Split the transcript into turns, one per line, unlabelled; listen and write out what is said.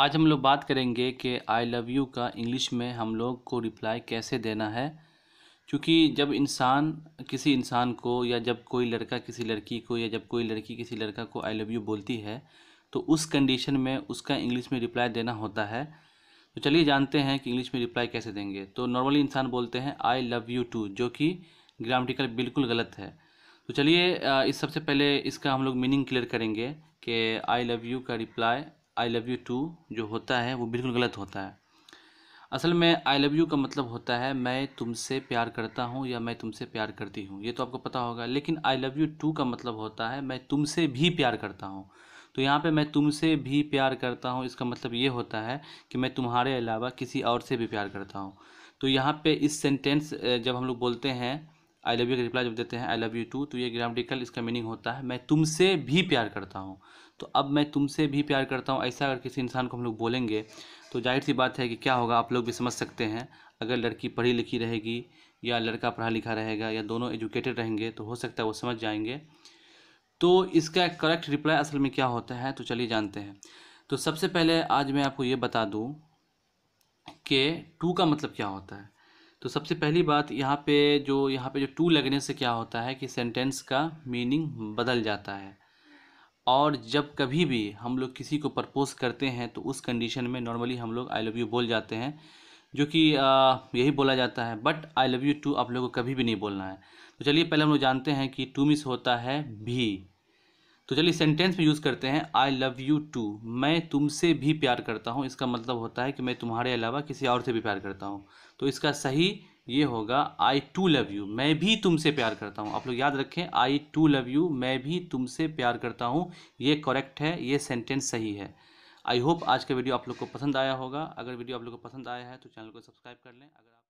आज हम लोग बात करेंगे कि आई लव यू का इंग्लिश में हम लोग को रिप्लाई कैसे देना है क्योंकि जब इंसान किसी इंसान को या जब कोई लड़का किसी लड़की को या जब कोई लड़की किसी लड़का को आई लव यू बोलती है तो उस कंडीशन में उसका इंग्लिश में रिप्लाई देना होता है तो चलिए जानते हैं कि इंग्लिश में रिप्लाई कैसे देंगे तो नॉर्मली इंसान बोलते हैं आई लव यू टू जो कि ग्रामेटिकल बिल्कुल गलत है तो चलिए इस सबसे पहले इसका हम लोग मीनिंग क्लियर करेंगे कि आई लव यू का reply I love you too जो होता है वो बिल्कुल गलत होता है असल में आई लव यू का मतलब होता है मैं तुमसे प्यार करता हूँ या मैं तुमसे प्यार करती हूँ ये तो आपको पता होगा लेकिन आई लव यू टू का मतलब होता है मैं तुमसे भी प्यार करता हूँ तो यहाँ पे मैं तुमसे भी प्यार करता हूँ इसका मतलब ये होता है कि मैं तुम्हारे अलावा किसी और से भी प्यार करता हूँ तो यहाँ पे इस सेंटेंस जब हम लोग बोलते हैं आई लव यू का रिप्लाई जब देते हैं आई लव यू टू तो ये ग्रामेटिकल इसका मीनिंग होता है मैं तुमसे भी प्यार करता हूँ तो अब मैं तुमसे भी प्यार करता हूँ ऐसा अगर किसी इंसान को हम लोग बोलेंगे तो जाहिर सी बात है कि क्या होगा आप लोग भी समझ सकते हैं अगर लड़की पढ़ी लिखी रहेगी या लड़का पढ़ा लिखा रहेगा या दोनों एजुकेटेड रहेंगे तो हो सकता है वो समझ जाएंगे तो इसका करेक्ट रिप्लाई असल में क्या होता है तो चलिए जानते हैं तो सबसे पहले आज मैं आपको ये बता दूँ कि टू का मतलब क्या होता है तो सबसे पहली बात यहाँ पे जो यहाँ पे जो टू लगने से क्या होता है कि सेंटेंस का मीनिंग बदल जाता है और जब कभी भी हम लोग किसी को प्रपोज करते हैं तो उस कंडीशन में नॉर्मली हम लोग आई लव यू बोल जाते हैं जो कि यही बोला जाता है but I love you too आप लोगों को कभी भी नहीं बोलना है तो चलिए पहले हम लोग जानते हैं कि टू मिस होता है भी तो चलिए सेंटेंस में यूज़ करते हैं आई लव यू टू मैं तुमसे भी प्यार करता हूँ इसका मतलब होता है कि मैं तुम्हारे अलावा किसी और से भी प्यार करता हूँ तो इसका सही ये होगा आई टू लव यू मैं भी तुमसे प्यार करता हूँ आप लोग याद रखें आई टू लव यू मैं भी तुमसे प्यार करता हूँ ये करेक्ट है ये सेंटेंस सही है आई होप आज का वीडियो आप लोग को पसंद आया होगा अगर वीडियो आप लोग को पसंद आया है तो चैनल को सब्सक्राइब कर लें अगर आप